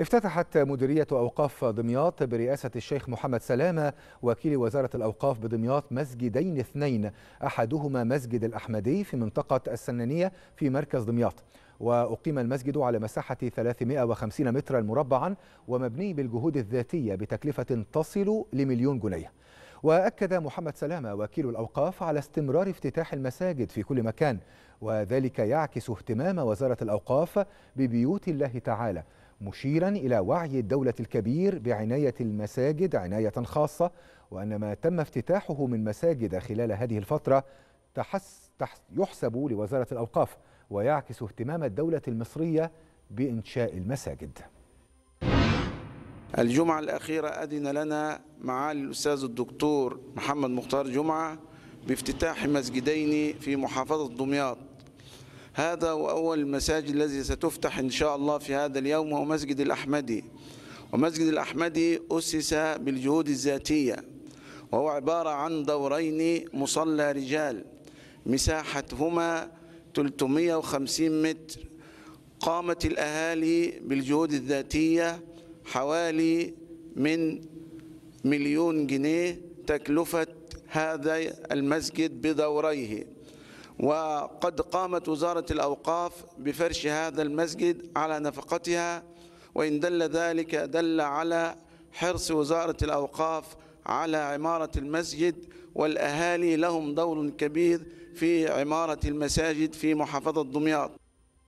افتتحت مديرية أوقاف دمياط برئاسة الشيخ محمد سلامة وكيل وزارة الأوقاف بدمياط مسجدين اثنين أحدهما مسجد الأحمدي في منطقة السنانية في مركز دمياط وأقيم المسجد على مساحة 350 مترا مربعا ومبني بالجهود الذاتية بتكلفة تصل لمليون جنيه وأكد محمد سلامة وكيل الأوقاف على استمرار افتتاح المساجد في كل مكان وذلك يعكس اهتمام وزارة الأوقاف ببيوت الله تعالى مشيرا إلى وعي الدولة الكبير بعناية المساجد عناية خاصة وأن ما تم افتتاحه من مساجد خلال هذه الفترة تحس تحس يحسب لوزارة الأوقاف ويعكس اهتمام الدولة المصرية بإنشاء المساجد الجمعة الأخيرة أذن لنا معالي الأستاذ الدكتور محمد مختار جمعة بافتتاح مسجدين في محافظة دمياط هذا وأول المساجد الذي ستفتح إن شاء الله في هذا اليوم هو مسجد الأحمدي ومسجد الأحمدي أسس بالجهود الذاتية وهو عبارة عن دورين مصلى رجال مساحتهما 350 متر قامت الأهالي بالجهود الذاتية حوالي من مليون جنيه تكلفة هذا المسجد بدوريه وقد قامت وزارة الأوقاف بفرش هذا المسجد على نفقتها وإن دل ذلك دل على حرص وزارة الأوقاف على عمارة المسجد والأهالي لهم دور كبير في عمارة المساجد في محافظة دمياط